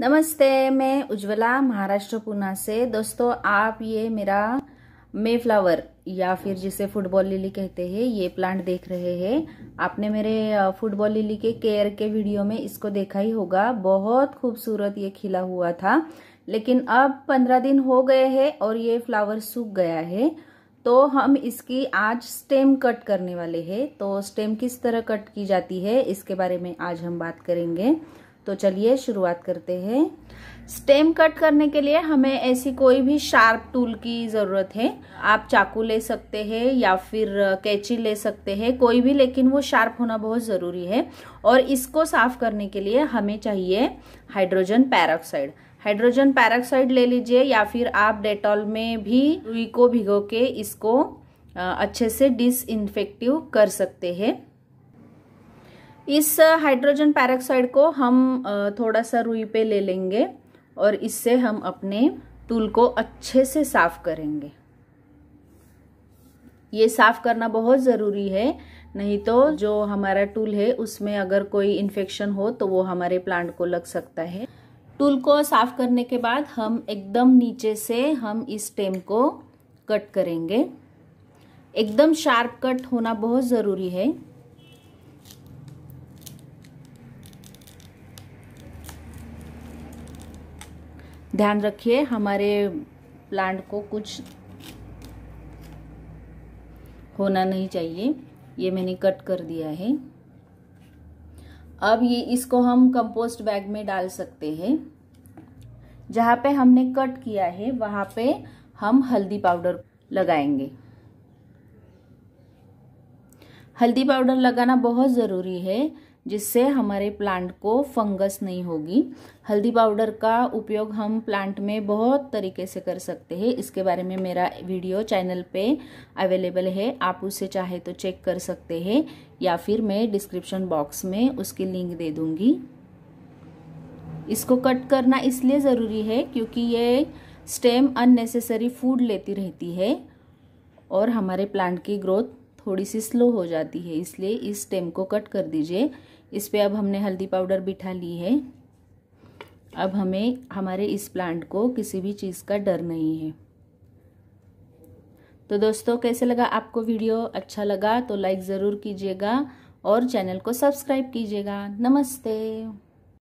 नमस्ते मैं उज्ज्वला महाराष्ट्र पूना से दोस्तों आप ये मेरा मे फ्लावर या फिर जिसे फुटबॉल लिली कहते हैं ये प्लांट देख रहे हैं आपने मेरे फुटबॉल लिली के केयर के वीडियो में इसको देखा ही होगा बहुत खूबसूरत ये खिला हुआ था लेकिन अब पंद्रह दिन हो गए हैं और ये फ्लावर सूख गया है तो हम इसकी आज स्टेम कट करने वाले हैं तो स्टेम किस तरह कट की जाती है इसके बारे में आज हम बात करेंगे तो चलिए शुरुआत करते हैं स्टेम कट करने के लिए हमें ऐसी कोई भी शार्प टूल की ज़रूरत है आप चाकू ले सकते हैं या फिर कैची ले सकते हैं कोई भी लेकिन वो शार्प होना बहुत ज़रूरी है और इसको साफ़ करने के लिए हमें चाहिए हाइड्रोजन पैरोक्साइड हाइड्रोजन पैरोक्साइड ले लीजिए या फिर आप डेटॉल में भी रुई को भिगो के इसको अच्छे से डिसइनफेक्टिव कर सकते हैं इस हाइड्रोजन पैरोक्साइड को हम थोड़ा सा रुई पे ले लेंगे और इससे हम अपने टूल को अच्छे से साफ करेंगे ये साफ करना बहुत ज़रूरी है नहीं तो जो हमारा टूल है उसमें अगर कोई इन्फेक्शन हो तो वो हमारे प्लांट को लग सकता है टूल को साफ करने के बाद हम एकदम नीचे से हम इस स्टेम को कट करेंगे एकदम शार्प कट होना बहुत ज़रूरी है ध्यान रखिए हमारे प्लांट को कुछ होना नहीं चाहिए ये मैंने कट कर दिया है अब ये इसको हम कंपोस्ट बैग में डाल सकते हैं जहाँ पे हमने कट किया है वहाँ पे हम हल्दी पाउडर लगाएंगे हल्दी पाउडर लगाना बहुत ज़रूरी है जिससे हमारे प्लांट को फंगस नहीं होगी हल्दी पाउडर का उपयोग हम प्लांट में बहुत तरीके से कर सकते हैं इसके बारे में मेरा वीडियो चैनल पे अवेलेबल है आप उसे चाहे तो चेक कर सकते हैं या फिर मैं डिस्क्रिप्शन बॉक्स में उसकी लिंक दे दूँगी इसको कट करना इसलिए ज़रूरी है क्योंकि ये स्टेम अननेसेसरी फूड लेती रहती है और हमारे प्लांट की ग्रोथ थोड़ी सी स्लो हो जाती है इसलिए इस स्टेम को कट कर दीजिए इस पर अब हमने हल्दी पाउडर बिठा ली है अब हमें हमारे इस प्लांट को किसी भी चीज़ का डर नहीं है तो दोस्तों कैसे लगा आपको वीडियो अच्छा लगा तो लाइक ज़रूर कीजिएगा और चैनल को सब्सक्राइब कीजिएगा नमस्ते